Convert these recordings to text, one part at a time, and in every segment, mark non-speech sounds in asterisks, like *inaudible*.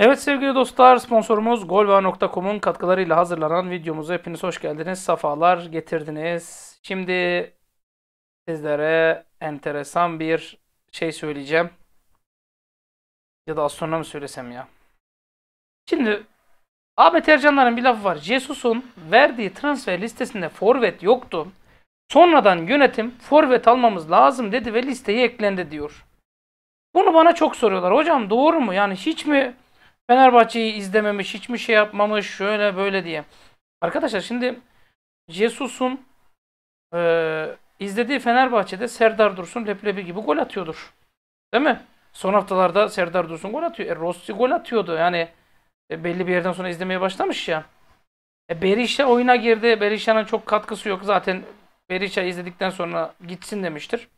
Evet sevgili dostlar sponsorumuz golva.com'un katkılarıyla hazırlanan videomuza hepiniz hoş geldiniz. Safalar getirdiniz. Şimdi sizlere enteresan bir şey söyleyeceğim. Ya da astronomi söylesem ya. Şimdi Ahmet Ercanlar'ın bir lafı var. Jesus'un verdiği transfer listesinde forvet yoktu. Sonradan yönetim forvet almamız lazım dedi ve listeye eklendi diyor. Bunu bana çok soruyorlar. Hocam doğru mu? Yani hiç mi Fenerbahçe'yi izlememiş, hiçbir şey yapmamış, şöyle böyle diye. Arkadaşlar şimdi Jesus'un e, izlediği Fenerbahçe'de Serdar Dursun Leplebi gibi gol atıyordur. Değil mi? Son haftalarda Serdar Dursun gol atıyor. E, Rossi gol atıyordu. Yani e, belli bir yerden sonra izlemeye başlamış ya. E, Berisha oyuna girdi. Berisha'nın çok katkısı yok. Zaten Berisha izledikten sonra gitsin demiştir.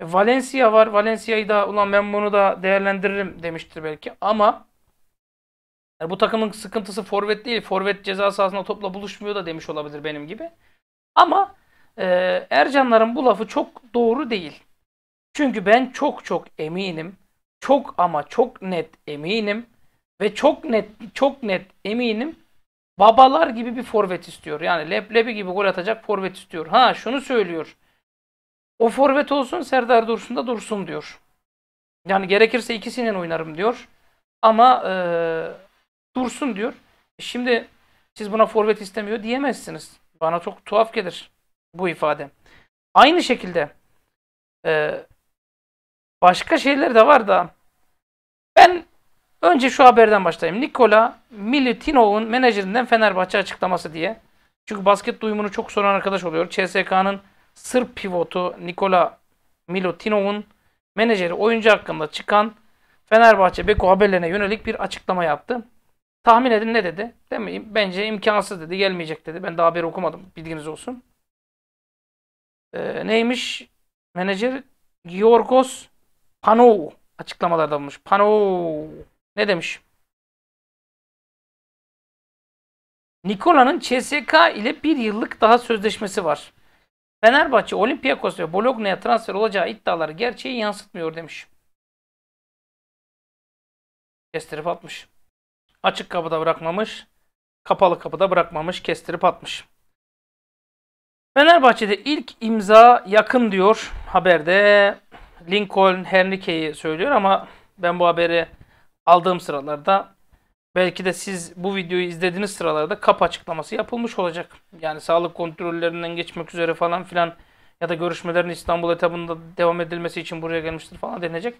E, Valencia var. Valencia'yı da ulan ben bunu da değerlendiririm demiştir belki. Ama yani bu takımın sıkıntısı forvet değil. Forvet ceza sahasında topla buluşmuyor da demiş olabilir benim gibi. Ama e, Ercanların bu lafı çok doğru değil. Çünkü ben çok çok eminim. Çok ama çok net eminim. Ve çok net çok net eminim. Babalar gibi bir forvet istiyor. Yani leblebi gibi gol atacak forvet istiyor. Ha şunu söylüyor. O forvet olsun Serdar Dursun da dursun diyor. Yani gerekirse ikisinden oynarım diyor. Ama e, dursun diyor. E şimdi siz buna forvet istemiyor diyemezsiniz. Bana çok tuhaf gelir bu ifade. Aynı şekilde e, başka şeyler de var da ben önce şu haberden başlayayım. Nikola Milutinov'un menajerinden Fenerbahçe açıklaması diye. Çünkü basket duyumunu çok soran arkadaş oluyor. CSK'nın Sırp pivotu Nikola Milutinov'un menajeri oyuncu hakkında çıkan Fenerbahçe Beko haberlerine yönelik bir açıklama yaptı. Tahmin edin ne dedi? Değil mi? Bence imkansız dedi. Gelmeyecek dedi. Ben daha bir okumadım. Bilginiz olsun. Ee, neymiş? Menajer Giorgos Panou açıklamalarda bulmuş. Panou ne demiş? Nikola'nın CSK ile bir yıllık daha sözleşmesi var. Fenerbahçe, Olympiakos ve Bologna'ya transfer olacağı iddiaları gerçeği yansıtmıyor demiş. Kestirip atmış. Açık kapıda bırakmamış. Kapalı kapıda bırakmamış. Kestirip atmış. Fenerbahçe'de ilk imza yakın diyor haberde. Lincoln Henrique'yi söylüyor ama ben bu haberi aldığım sıralarda belki de siz bu videoyu izlediğiniz sıralarda kap açıklaması yapılmış olacak. Yani sağlık kontrollerinden geçmek üzere falan filan ya da görüşmelerin İstanbul etabında devam edilmesi için buraya gelmiştir falan denecek.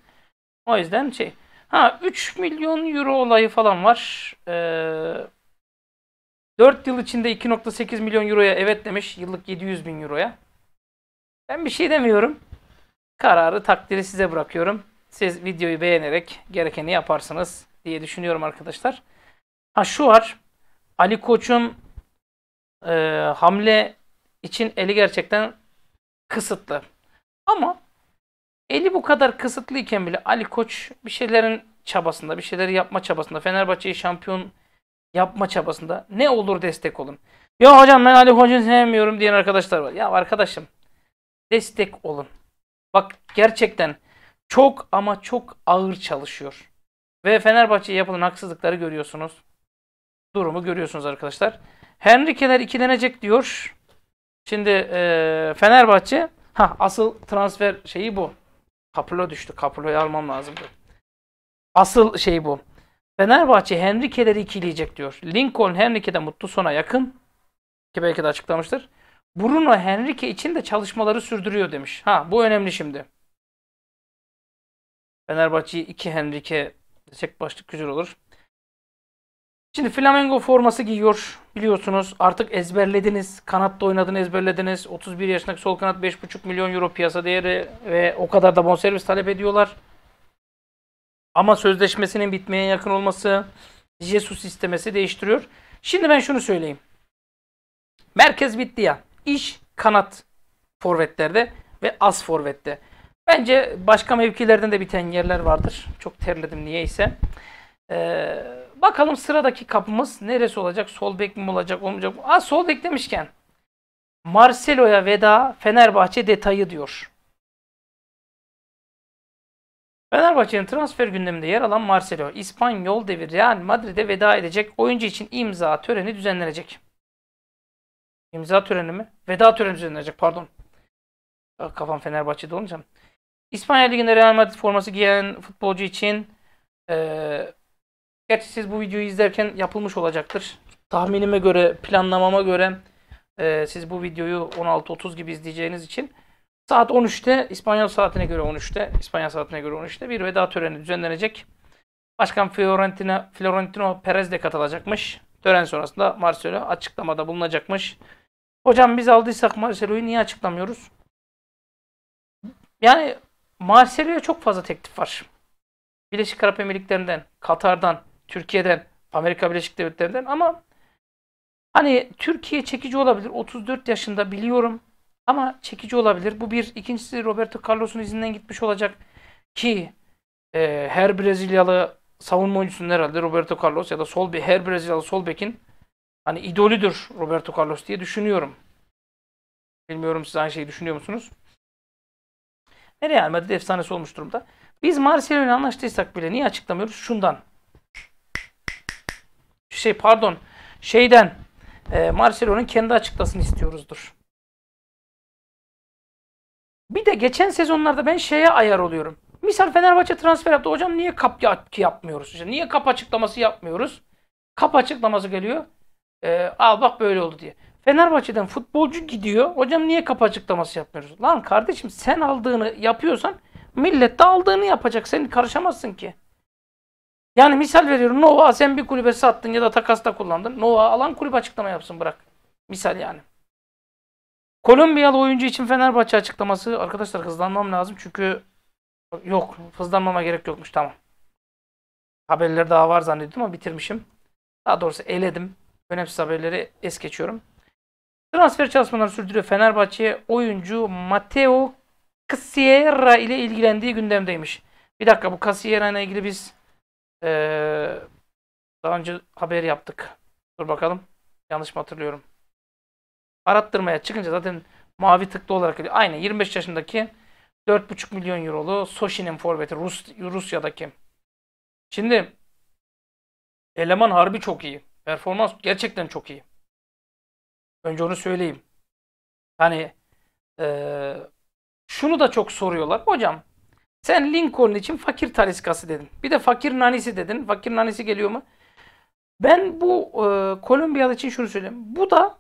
O yüzden şey Ha 3 milyon euro olayı falan var. Ee, 4 yıl içinde 2.8 milyon euroya evet demiş. Yıllık 700 bin euroya. Ben bir şey demiyorum. Kararı takdiri size bırakıyorum. Siz videoyu beğenerek gerekeni yaparsınız diye düşünüyorum arkadaşlar. Ha şu var. Ali Koç'un e, hamle için eli gerçekten kısıtlı. Ama Eli bu kadar kısıtlıyken bile Ali Koç bir şeylerin çabasında, bir şeyleri yapma çabasında, Fenerbahçe'yi şampiyon yapma çabasında ne olur destek olun. Ya hocam ben Ali Koç'u sevmiyorum diyen arkadaşlar var. Ya arkadaşım destek olun. Bak gerçekten çok ama çok ağır çalışıyor. Ve Fenerbahçe'ye yapılan haksızlıkları görüyorsunuz. Durumu görüyorsunuz arkadaşlar. Henrike'ler ikilenecek diyor. Şimdi e, Fenerbahçe ha asıl transfer şeyi bu. Kapılo düştü. Capello'yu almam lazımdı. Asıl şey bu. Fenerbahçe Henrique'leri ikileyecek diyor. Lincoln Henrique'de mutlu sona yakın. Ki belki de açıklamıştır. Bruno Henrique için de çalışmaları sürdürüyor demiş. Ha bu önemli şimdi. Fenerbahçe'yi iki Henrique desek başlık güzel olur. Şimdi Flamengo forması giyiyor biliyorsunuz. Artık ezberlediniz. Kanatta oynadığını ezberlediniz. 31 yaşındaki sol kanat 5,5 milyon euro piyasa değeri ve o kadar da bonservis talep ediyorlar. Ama sözleşmesinin bitmeye yakın olması Jesus istemesi değiştiriyor. Şimdi ben şunu söyleyeyim. Merkez bitti ya. iş kanat forvetlerde ve az forvette. Bence başka mevkilerden de biten yerler vardır. Çok terledim niyeyse. Eee Bakalım sıradaki kapımız neresi olacak? Sol bek mi olacak, olmayacak mı? Aa, sol bek demişken. Marcelo'ya veda Fenerbahçe detayı diyor. Fenerbahçe'nin transfer gündeminde yer alan Marcelo, İspanyol devi Real Madrid'e veda edecek oyuncu için imza töreni düzenlenecek. İmza töreni mi? Veda töreni düzenlenecek pardon. Kafam Fenerbahçe'de olunca. İspanya Ligi'nde Real Madrid forması giyen futbolcu için e, Gerçi siz bu videoyu izlerken yapılmış olacaktır. Tahminime göre, planlamama göre e, siz bu videoyu 16.30 gibi izleyeceğiniz için saat 13'te İspanyol saatine göre 13'te İspanyol saatine göre 13'te bir veda töreni düzenlenecek. Başkan Fiorentino, Florentino Perez de katılacakmış. Tören sonrasında Marcelo açıklamada bulunacakmış. Hocam biz aldıysak Marcelo'yu niye açıklamıyoruz? Yani Marcelo'ya çok fazla teklif var. Birleşik Arap Emirlikleri'nden, Katar'dan, Türkiye'den, Amerika Birleşik Devletleri'nden ama hani Türkiye çekici olabilir. 34 yaşında biliyorum ama çekici olabilir. Bu bir. ikincisi Roberto Carlos'un izinden gitmiş olacak ki e, her Brezilyalı savunma oyuncusunun herhalde Roberto Carlos ya da sol bir her Brezilyalı sol bekin hani idolüdür Roberto Carlos diye düşünüyorum. Bilmiyorum siz aynı şeyi düşünüyor musunuz? Nereye Madrid efsanesi olmuş durumda. Biz Marcelo'yla anlaştıysak bile niye açıklamıyoruz? Şundan şey pardon şeyden e, Marcelo'nun kendi açıklasını istiyoruzdur. Bir de geçen sezonlarda ben şeye ayar oluyorum. Misal Fenerbahçe transfer yaptı. Hocam niye kap yapmıyoruz? İşte niye kap açıklaması yapmıyoruz? Kap açıklaması geliyor. E, al bak böyle oldu diye. Fenerbahçe'den futbolcu gidiyor. Hocam niye kap açıklaması yapmıyoruz? Lan kardeşim sen aldığını yapıyorsan millet de aldığını yapacak. Sen karışamazsın ki. Yani misal veriyorum. Nova sen bir kulübe sattın ya da takasta kullandın. Nova alan kulüp açıklama yapsın bırak. Misal yani. Kolombiyalı oyuncu için Fenerbahçe açıklaması. Arkadaşlar hızlanmam lazım çünkü yok hızlanmama gerek yokmuş tamam. Haberleri daha var zannediyordum ama bitirmişim. Daha doğrusu eledim. Önemsiz haberleri es geçiyorum. Transfer çalışmaları sürdürüyor. Fenerbahçe oyuncu Mateo Casiera ile ilgilendiği gündemdeymiş. Bir dakika bu Casiera ile ilgili biz ee, daha önce haber yaptık. Dur bakalım. Yanlış mı hatırlıyorum? Arattırmaya çıkınca zaten mavi tıklı olarak geliyor. Aynı 25 yaşındaki 4,5 milyon eurolu Soşi'nin forveti Rus, Rusya'daki. Şimdi eleman harbi çok iyi. Performans gerçekten çok iyi. Önce onu söyleyeyim. Hani e, şunu da çok soruyorlar. Hocam sen Lincoln için fakir taliskası dedin. Bir de fakir nanisi dedin. Fakir nanisi geliyor mu? Ben bu e, Kolombiyalı için şunu söyleyeyim. Bu da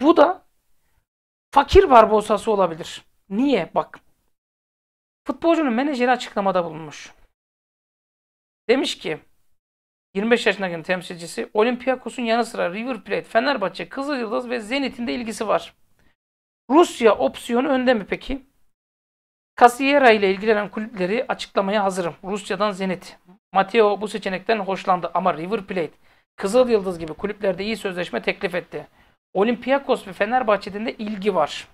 bu da fakir Barbosa'sı olabilir. Niye? Bak. Futbolcunun menajeri açıklamada bulunmuş. Demiş ki 25 yaşındaki temsilcisi Olympiakos'un yanı sıra River Plate, Fenerbahçe, Kızılyıldız ve Zenit'in de ilgisi var. Rusya opsiyonu önde mi peki? Kasiyera ile ilgilenen kulüpleri açıklamaya hazırım. Rusya'dan Zenit. Mateo bu seçenekten hoşlandı ama River Plate, Kızıl Yıldız gibi kulüplerde iyi sözleşme teklif etti. Olympiakos ve Fenerbahçe'den de ilgi var.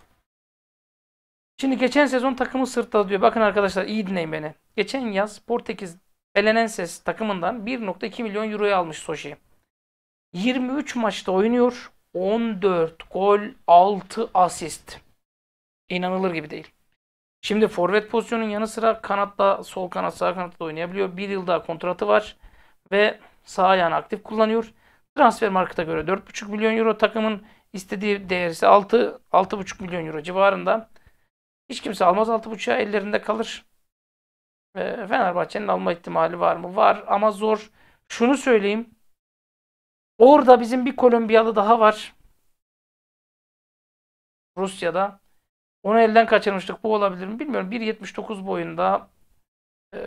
Şimdi geçen sezon takımı sırtladı diyor. Bakın arkadaşlar iyi dinleyin beni. Geçen yaz Portekiz Belenenses takımından 1.2 milyon euroya almış Soşi. 23 maçta oynuyor. 14 gol, 6 asist. İnanılır gibi değil. Şimdi forvet pozisyonun yanı sıra kanatta, sol kanat, sağ kanatta oynayabiliyor. Bir yıl daha kontratı var ve sağ ayağını aktif kullanıyor. Transfer markete göre 4,5 milyon euro takımın istediği değer ise 6 6,5 milyon euro civarında. Hiç kimse almaz 6,5'a ellerinde kalır. E, Fenerbahçe'nin alma ihtimali var mı? Var ama zor. Şunu söyleyeyim. Orada bizim bir Kolombiyalı daha var. Rusya'da. Onu elden kaçırmıştık. Bu olabilir mi bilmiyorum. 1.79 boyunda e,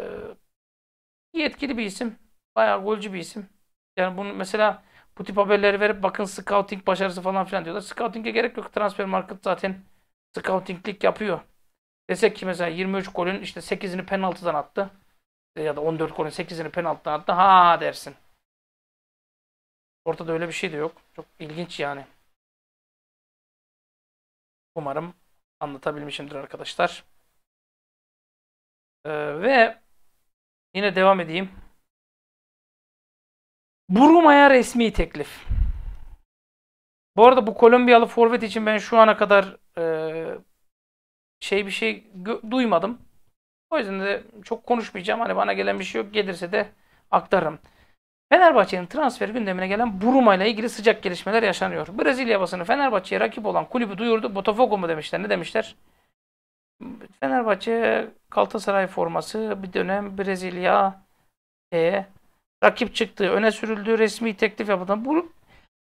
yetkili bir isim. Bayağı golcü bir isim. Yani bunu mesela bu tip haberleri verip bakın scouting başarısı falan filan diyorlar. Scouting'e gerek yok. Transfer market zaten scoutinglik yapıyor. Desek ki mesela 23 golün işte 8'ini penaltıdan attı. E, ya da 14 golün 8'ini penaltıdan attı. Ha dersin. Ortada öyle bir şey de yok. Çok ilginç yani. Umarım anlatabilmişimdir arkadaşlar. Ee, ve yine devam edeyim. Buruma'ya resmi teklif. Bu arada bu Kolombiyalı forvet için ben şu ana kadar e, şey bir şey duymadım. O yüzden de çok konuşmayacağım. Hani bana gelen bir şey yok. Gelirse de aktarırım. Fenerbahçe'nin transfer gündemine gelen Buruma ile ilgili sıcak gelişmeler yaşanıyor. Brezilya basını Fenerbahçe'ye rakip olan kulübü duyurdu. Botafogo mu demişler ne demişler? Fenerbahçe Galatasaray forması bir dönem Brezilya e, rakip çıktı. Öne sürüldü. Resmi teklif yapıldı. Bu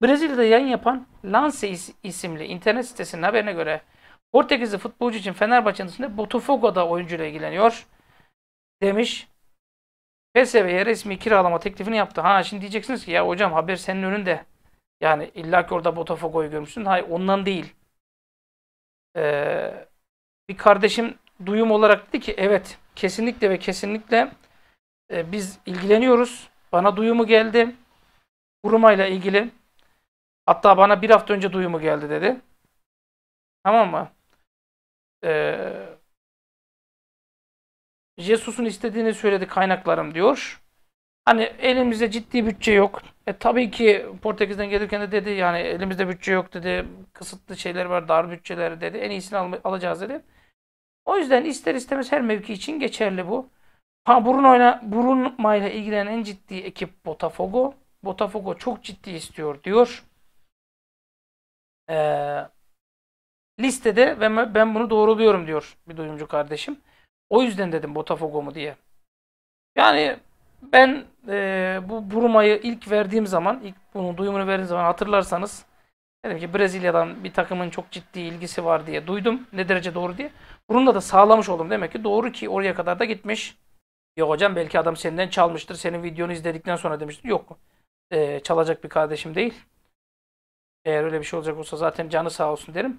Brezilya'da yayın yapan Lance isimli internet sitesinin haberine göre Portekizli futbolcu için Fenerbahçe'nin dışında Botafogo'da oyuncuyla ilgileniyor demiş. PSV'ye resmi kiralama teklifini yaptı. Ha şimdi diyeceksiniz ki ya hocam haber senin önünde. Yani illa ki orada Botafogo'yu görmüşsün. Hayır ondan değil. Ee, bir kardeşim duyum olarak dedi ki evet kesinlikle ve kesinlikle e, biz ilgileniyoruz. Bana duyumu geldi. Kurumayla ilgili. Hatta bana bir hafta önce duyumu geldi dedi. Tamam mı? Ee, Jesus'un istediğini söyledi kaynaklarım diyor. Hani elimizde ciddi bütçe yok. E tabii ki Portekiz'den gelirken de dedi yani elimizde bütçe yok dedi. Kısıtlı şeyler var, dar bütçeler dedi. En iyisini al alacağız dedi. O yüzden ister istemez her mevki için geçerli bu. Ha burun oyna burun mayla ilgilenen en ciddi ekip Botafogo. Botafogo çok ciddi istiyor diyor. Ee, listede ve ben bunu doğruluyorum diyor bir duyumcu kardeşim. O yüzden dedim Botafogo mu diye. Yani ben e, bu Bruma'yı ilk verdiğim zaman, ilk bunu duyumunu verdiğim zaman hatırlarsanız dedim ki Brezilya'dan bir takımın çok ciddi ilgisi var diye duydum. Ne derece doğru diye. Bunu da sağlamış oldum. Demek ki doğru ki oraya kadar da gitmiş. Yok hocam belki adam senden çalmıştır. Senin videonu izledikten sonra demiştir. Yok. E, çalacak bir kardeşim değil. Eğer öyle bir şey olacak olsa zaten canı sağ olsun derim.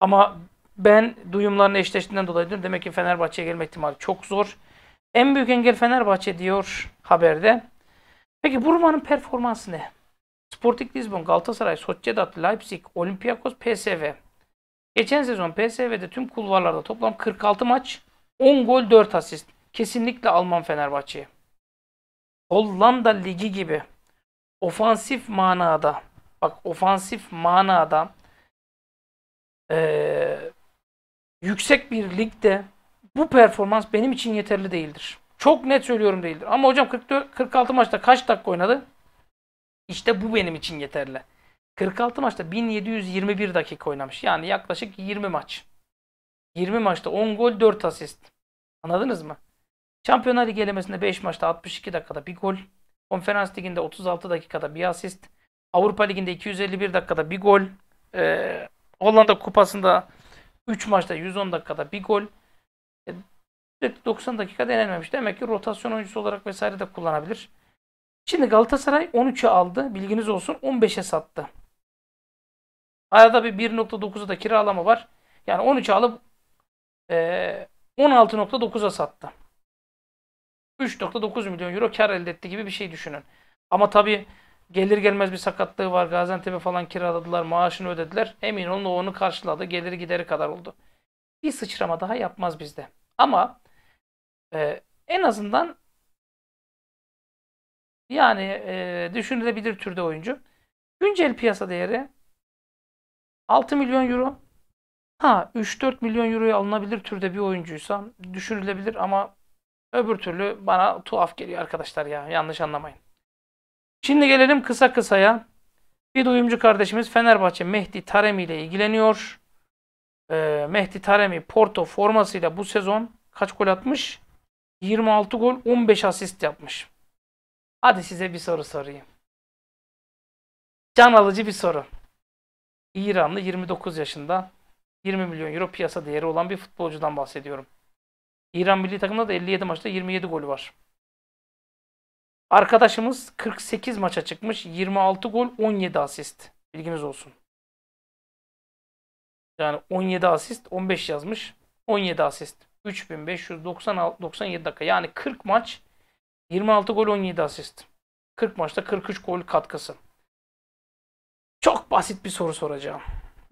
Ama ben duyumların eşleştiğinden dolayı diyorum. Demek ki Fenerbahçe'ye gelme ihtimali çok zor. En büyük engel Fenerbahçe diyor haberde. Peki Burma'nın performansı ne? Sporting Lisbon, Galatasaray, Sociedad, Leipzig, Olympiakos, PSV. Geçen sezon PSV'de tüm kulvarlarda toplam 46 maç, 10 gol, 4 asist. Kesinlikle Alman Fenerbahçe'ye. Hollanda Ligi gibi ofansif manada bak ofansif manada ee, yüksek bir ligde bu performans benim için yeterli değildir. Çok net söylüyorum değildir. Ama hocam 44, 46 maçta kaç dakika oynadı? İşte bu benim için yeterli. 46 maçta 1721 dakika oynamış. Yani yaklaşık 20 maç. 20 maçta 10 gol 4 asist. Anladınız mı? Şampiyonlar Ligi elemesinde 5 maçta 62 dakikada bir gol. Konferans Ligi'nde 36 dakikada bir asist. Avrupa Ligi'nde 251 dakikada bir gol. Ee, Hollanda Kupası'nda 3 maçta 110 dakikada bir gol. E, 90 dakika denenmemiş. Demek ki rotasyon oyuncusu olarak vesaire de kullanabilir. Şimdi Galatasaray 13'e aldı. Bilginiz olsun 15'e sattı. Arada bir 1.9'a da kiralama var. Yani 13'e alıp e, 16.9'a sattı. 3.9 milyon euro kar elde etti gibi bir şey düşünün. Ama tabii Gelir gelmez bir sakatlığı var. Gaziantep'e falan kiraladılar. Maaşını ödediler. Emin olun o onu karşıladı. Geliri gideri kadar oldu. Bir sıçrama daha yapmaz bizde. Ama e, en azından yani e, düşünülebilir türde oyuncu. Güncel piyasa değeri 6 milyon euro. Ha 3-4 milyon euroya alınabilir türde bir oyuncuysa düşünülebilir ama öbür türlü bana tuhaf geliyor arkadaşlar ya yanlış anlamayın. Şimdi gelelim kısa kısaya. Bir duyumcu kardeşimiz Fenerbahçe Mehdi Taremi ile ilgileniyor. Ee, Mehdi Taremi Porto formasıyla bu sezon kaç gol atmış? 26 gol 15 asist yapmış. Hadi size bir soru sorayım. Can alıcı bir soru. İranlı 29 yaşında 20 milyon euro piyasa değeri olan bir futbolcudan bahsediyorum. İran milli takımında da 57 maçta 27 gol var. Arkadaşımız 48 maça çıkmış. 26 gol 17 asist. Bilginiz olsun. Yani 17 asist 15 yazmış. 17 asist. 3597 dakika. Yani 40 maç 26 gol 17 asist. 40 maçta 43 gol katkısı. Çok basit bir soru soracağım.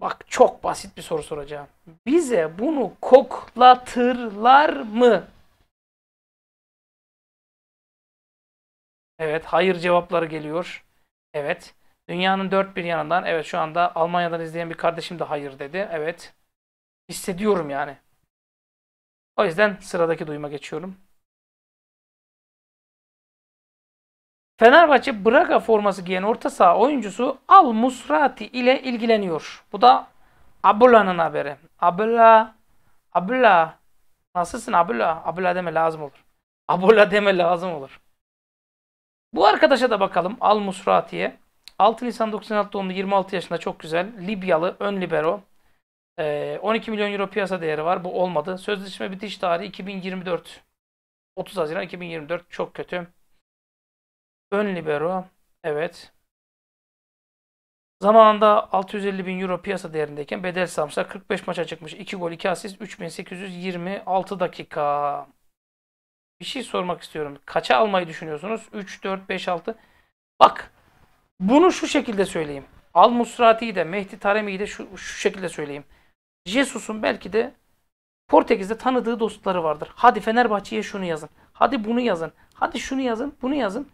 Bak çok basit bir soru soracağım. Bize bunu koklatırlar mı? Evet. Hayır cevapları geliyor. Evet. Dünyanın dört bir yanından. Evet şu anda Almanya'dan izleyen bir kardeşim de hayır dedi. Evet. Hissediyorum yani. O yüzden sıradaki duyuma geçiyorum. Fenerbahçe Braga forması giyen orta saha oyuncusu Al Musrati ile ilgileniyor. Bu da Abula'nın haberi. Abula, Abula. Nasılsın Abula? Abula deme lazım olur. Abula deme lazım olur. Bu arkadaşa da bakalım. Al Musrati'ye. 6 Nisan 96 doğumlu 26 yaşında çok güzel. Libyalı ön libero. 12 ee, milyon euro piyasa değeri var. Bu olmadı. Sözleşme bitiş tarihi 2024. 30 Haziran 2024. Çok kötü. Ön libero. Evet. Zamanında 650 bin euro piyasa değerindeyken Bedel Samsa 45 maça çıkmış. 2 gol 2 asist 3826 dakika bir şey sormak istiyorum. Kaça almayı düşünüyorsunuz? 3, 4, 5, 6. Bak bunu şu şekilde söyleyeyim. Al Musrati'yi de Mehdi Taremi'yi de şu, şu şekilde söyleyeyim. Jesus'un belki de Portekiz'de tanıdığı dostları vardır. Hadi Fenerbahçe'ye şunu yazın. Hadi bunu yazın. Hadi şunu yazın, bunu yazın.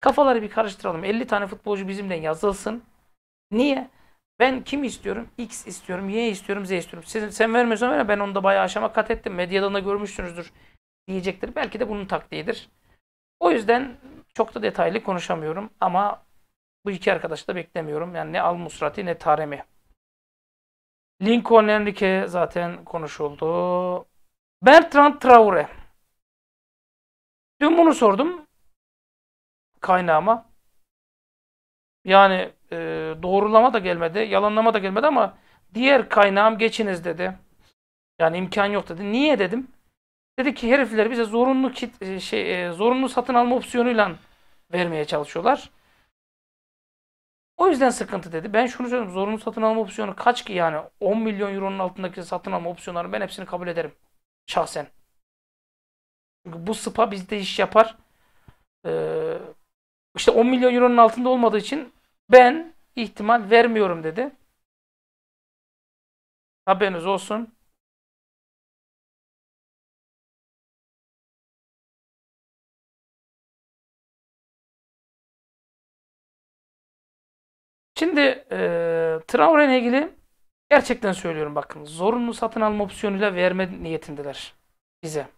Kafaları bir karıştıralım. 50 tane futbolcu bizimle yazılsın. Niye? Ben kim istiyorum? X istiyorum, Y istiyorum, Z istiyorum. Sen, sen vermiyorsan ver ben onda bayağı aşama kat ettim. Medyadan da görmüşsünüzdür diyecektir. Belki de bunun taktiğidir. O yüzden çok da detaylı konuşamıyorum ama bu iki arkadaşı da beklemiyorum. Yani ne Al Musrati ne Taremi. Lincoln Enrique zaten konuşuldu. Bertrand Traore. Dün bunu sordum kaynağıma. Yani e, doğrulama da gelmedi, yalanlama da gelmedi ama diğer kaynağım geçiniz dedi. Yani imkan yok dedi. Niye dedim? Dedi ki herifler bize zorunlu kit, e, şey, e, zorunlu satın alma opsiyonuyla vermeye çalışıyorlar. O yüzden sıkıntı dedi. Ben şunu söyledim. Zorunlu satın alma opsiyonu kaç ki yani? 10 milyon euronun altındaki satın alma opsiyonları ben hepsini kabul ederim. Şahsen. Çünkü bu SPA bizde iş yapar. Ee, işte 10 milyon euronun altında olmadığı için ben ihtimal vermiyorum dedi. Haberiniz olsun. Şimdi e, Traore ile ilgili gerçekten söylüyorum bakın. Zorunlu satın alma opsiyonuyla verme niyetindeler bize.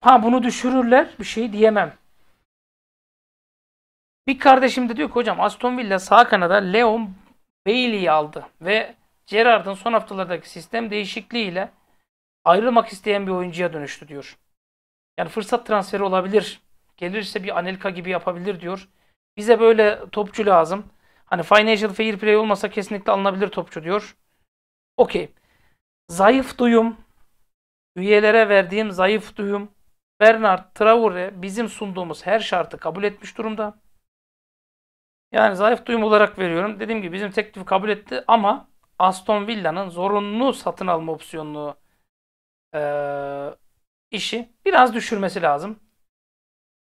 Ha bunu düşürürler bir şey diyemem. Bir kardeşim de diyor ki hocam Aston Villa sağ kanada Leon Bailey'i aldı ve Gerrard'ın son haftalardaki sistem değişikliğiyle ayrılmak isteyen bir oyuncuya dönüştü diyor. Yani fırsat transferi olabilir. Gelirse bir Anelka gibi yapabilir diyor. Bize böyle topçu lazım. Hani financial fair play olmasa kesinlikle alınabilir topçu diyor. Okey. Zayıf duyum. Üyelere verdiğim zayıf duyum. Bernard Traore bizim sunduğumuz her şartı kabul etmiş durumda. Yani zayıf duyum olarak veriyorum. Dediğim gibi bizim teklifi kabul etti ama Aston Villa'nın zorunlu satın alma opsiyonlu e, işi biraz düşürmesi lazım.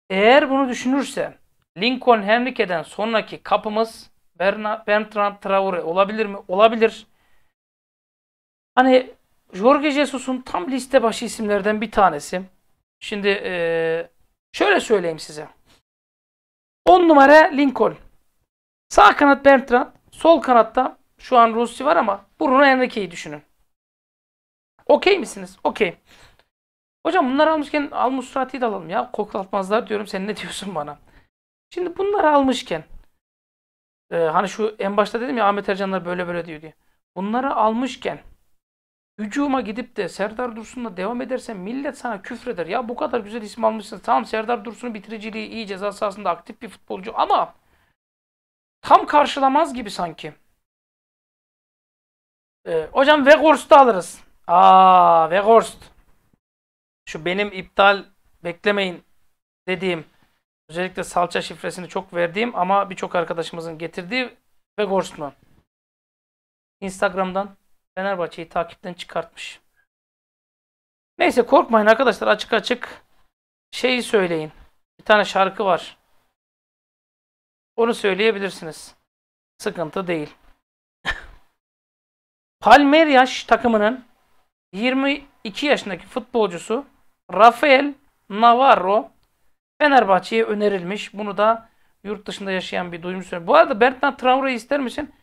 Eğer bunu düşünürse Lincoln Henrique'den sonraki kapımız Berna, Bertrand Traore olabilir mi? Olabilir. Hani Jorge Jesus'un tam liste başı isimlerden bir tanesi. Şimdi e, şöyle söyleyeyim size. 10 numara Lincoln. Sağ kanat Bertrand. Sol kanatta şu an Rossi var ama Bruno Henrique'yi düşünün. Okey misiniz? Okey. Hocam bunları almışken Al Musrati'yi de alalım ya. Koklatmazlar diyorum. Sen ne diyorsun bana? Şimdi bunları almışken e, hani şu en başta dedim ya Ahmet Ercanlar böyle böyle diyor diye. Bunları almışken hücuma gidip de Serdar Dursun'la devam edersen millet sana küfreder. Ya bu kadar güzel isim almışsın. Tamam Serdar Dursun'un bitiriciliği iyi ceza sahasında aktif bir futbolcu ama tam karşılamaz gibi sanki. Ee, hocam Weghorst'u alırız. Aa Weghorst. Şu benim iptal beklemeyin dediğim Özellikle salça şifresini çok verdiğim ama birçok arkadaşımızın getirdiği ve Gorsman. Instagram'dan Fenerbahçe'yi takipten çıkartmış. Neyse korkmayın arkadaşlar açık açık şeyi söyleyin. Bir tane şarkı var. Onu söyleyebilirsiniz. Sıkıntı değil. *laughs* Palmeiras takımının 22 yaşındaki futbolcusu Rafael Navarro Fenerbahçe'ye önerilmiş. Bunu da yurt dışında yaşayan bir duymuş. Bu arada Bertrand Traore'yi ister misin?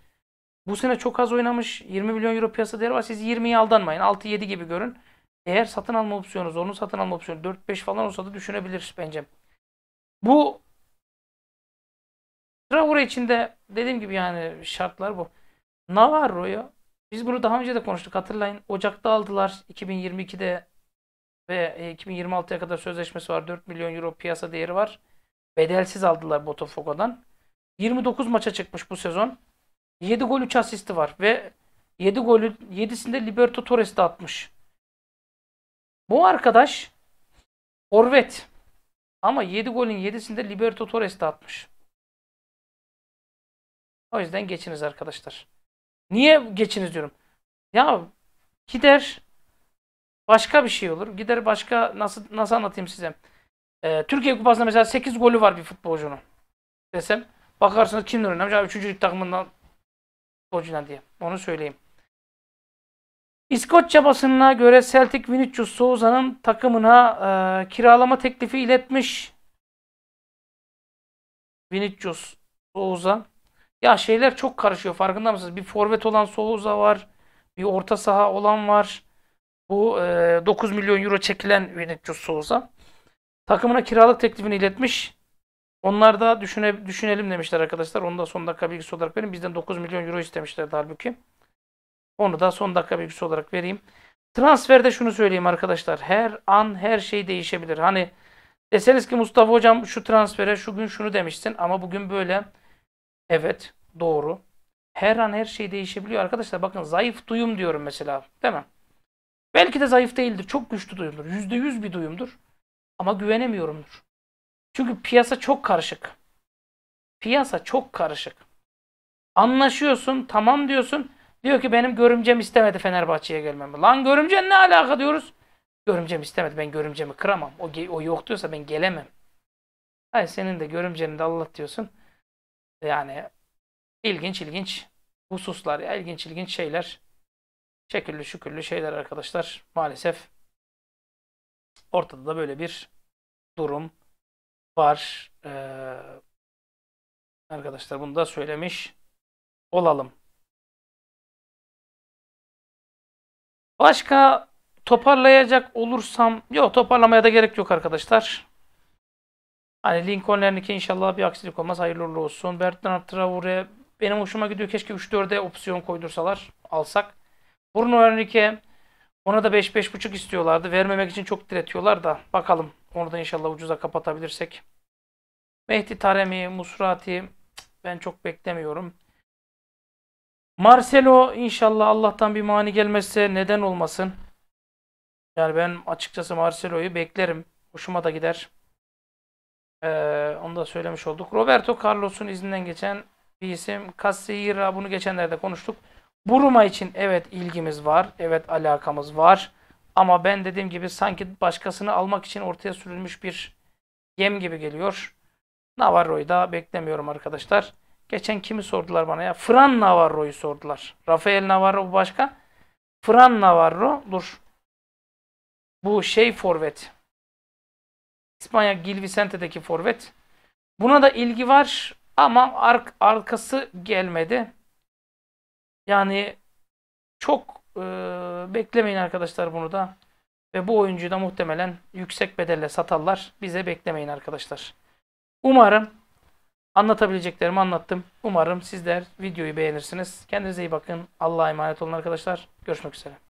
Bu sene çok az oynamış. 20 milyon euro piyasa değeri var. Siz 20'yi aldanmayın. 6-7 gibi görün. Eğer satın alma opsiyonunuz, onun satın alma opsiyonu 4-5 falan olsa da düşünebiliriz bence. Bu Traore için de dediğim gibi yani şartlar bu. Navarro'yu biz bunu daha önce de konuştuk hatırlayın. Ocak'ta aldılar. 2022'de ve 2026'ya e, kadar sözleşmesi var. 4 milyon euro piyasa değeri var. Bedelsiz aldılar Botafogo'dan. 29 maça çıkmış bu sezon. 7 gol 3 asisti var ve 7 golü 7'sinde Liberto Torres de atmış. Bu arkadaş Orvet. Ama 7 golün 7'sinde Liberto Torres de atmış. O yüzden geçiniz arkadaşlar. Niye geçiniz diyorum. Ya gider başka bir şey olur. Gider başka nasıl nasıl anlatayım size? Ee, Türkiye Kupası'nda mesela 8 golü var bir futbolcunun desem bakarsınız kimden oynamış? Abi 3. takımından futbolcuyla diye. Onu söyleyeyim. İskoçya basınına göre Celtic Vinicius Souza'nın takımına e, kiralama teklifi iletmiş. Vinicius Souza. Ya şeyler çok karışıyor farkında mısınız? Bir forvet olan Souza var. Bir orta saha olan var. Bu e, 9 milyon euro çekilen Vinicius Souza. Takımına kiralık teklifini iletmiş. Onlar da düşüne, düşünelim demişler arkadaşlar. Onu da son dakika bilgisi olarak verin. Bizden 9 milyon euro istemişlerdi halbuki. Onu da son dakika bilgisi olarak vereyim. Transferde şunu söyleyeyim arkadaşlar. Her an her şey değişebilir. Hani deseniz ki Mustafa hocam şu transfere şu gün şunu demişsin ama bugün böyle. Evet doğru. Her an her şey değişebiliyor arkadaşlar. Bakın zayıf duyum diyorum mesela. Değil mi? Belki de zayıf değildir. Çok güçlü duyumdur. Yüzde yüz bir duyumdur. Ama güvenemiyorumdur. Çünkü piyasa çok karışık. Piyasa çok karışık. Anlaşıyorsun, tamam diyorsun. Diyor ki benim görümcem istemedi Fenerbahçe'ye gelmemi. Lan görümcen ne alaka diyoruz. Görümcem istemedi. Ben görümcemi kıramam. O, o yok diyorsa ben gelemem. Hayır senin de görümceni de Allah diyorsun. Yani ilginç ilginç hususlar, ilginç ilginç şeyler şeküllü şükürlü şeyler arkadaşlar maalesef ortada da böyle bir durum var. Ee, arkadaşlar bunu da söylemiş olalım. Başka toparlayacak olursam yok toparlamaya da gerek yok arkadaşlar. Hani Lincoln inşallah bir aksilik olmaz. Hayırlı uğurlu olsun. Bertrand Traore benim hoşuma gidiyor. Keşke 3-4'e opsiyon koydursalar. Alsak. Bruno Henrique ona da 5-5.5 istiyorlardı. Vermemek için çok diretiyorlar da bakalım. Onu da inşallah ucuza kapatabilirsek. Mehdi Taremi, Musrati ben çok beklemiyorum. Marcelo inşallah Allah'tan bir mani gelmezse neden olmasın. Yani ben açıkçası Marcelo'yu beklerim. Hoşuma da gider. Ee, onu da söylemiş olduk. Roberto Carlos'un izinden geçen bir isim. Casilleira bunu geçenlerde konuştuk. Buruma için evet ilgimiz var, evet alakamız var. Ama ben dediğim gibi sanki başkasını almak için ortaya sürülmüş bir yem gibi geliyor. Navarro'yu da beklemiyorum arkadaşlar. Geçen kimi sordular bana ya? Fran Navarro'yu sordular. Rafael Navarro bu başka. Fran Navarro dur. Bu şey forvet. İspanya Gil Vicente'deki forvet. Buna da ilgi var ama ark arkası gelmedi. Yani çok e, beklemeyin arkadaşlar bunu da. Ve bu oyuncuyu da muhtemelen yüksek bedelle satarlar. Bize beklemeyin arkadaşlar. Umarım anlatabileceklerimi anlattım. Umarım sizler videoyu beğenirsiniz. Kendinize iyi bakın. Allah'a emanet olun arkadaşlar. Görüşmek üzere.